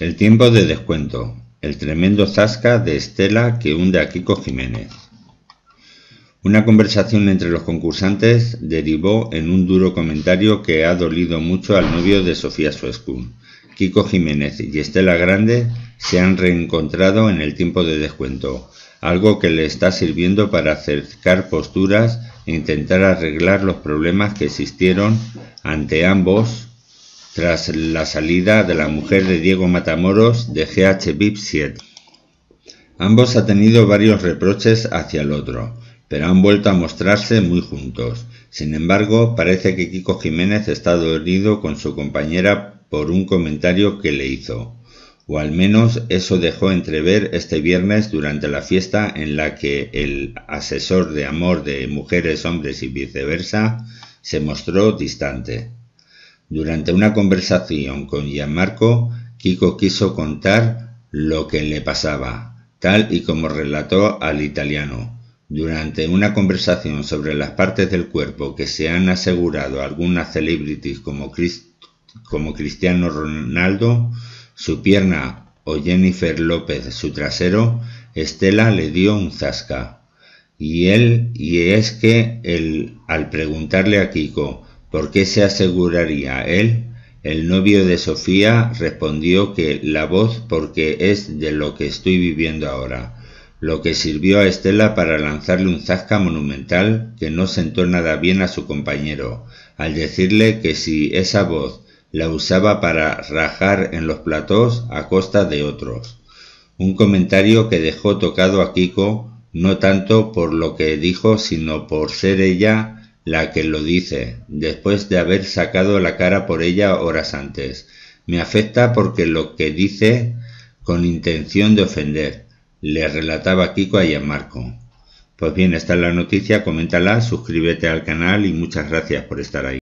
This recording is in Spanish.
El tiempo de descuento. El tremendo zasca de Estela que hunde a Kiko Jiménez. Una conversación entre los concursantes derivó en un duro comentario que ha dolido mucho al novio de Sofía Suescun. Kiko Jiménez y Estela Grande se han reencontrado en el tiempo de descuento, algo que le está sirviendo para acercar posturas e intentar arreglar los problemas que existieron ante ambos tras la salida de la mujer de Diego Matamoros de VIP 7. Ambos han tenido varios reproches hacia el otro, pero han vuelto a mostrarse muy juntos. Sin embargo, parece que Kiko Jiménez está herido con su compañera por un comentario que le hizo. O al menos eso dejó entrever este viernes durante la fiesta en la que el asesor de amor de mujeres, hombres y viceversa se mostró distante. Durante una conversación con Gianmarco, Kiko quiso contar lo que le pasaba, tal y como relató al italiano. Durante una conversación sobre las partes del cuerpo que se han asegurado algunas celebrities como, como Cristiano Ronaldo, su pierna o Jennifer López su trasero, Estela le dio un zasca. Y él, y es que él, al preguntarle a Kiko qué se aseguraría él? El novio de Sofía respondió que la voz porque es de lo que estoy viviendo ahora, lo que sirvió a Estela para lanzarle un zasca monumental que no sentó nada bien a su compañero, al decirle que si esa voz la usaba para rajar en los platós a costa de otros. Un comentario que dejó tocado a Kiko no tanto por lo que dijo, sino por ser ella la que lo dice, después de haber sacado la cara por ella horas antes. Me afecta porque lo que dice con intención de ofender, le relataba Kiko a Gianmarco. Pues bien, está la noticia, coméntala, suscríbete al canal y muchas gracias por estar ahí.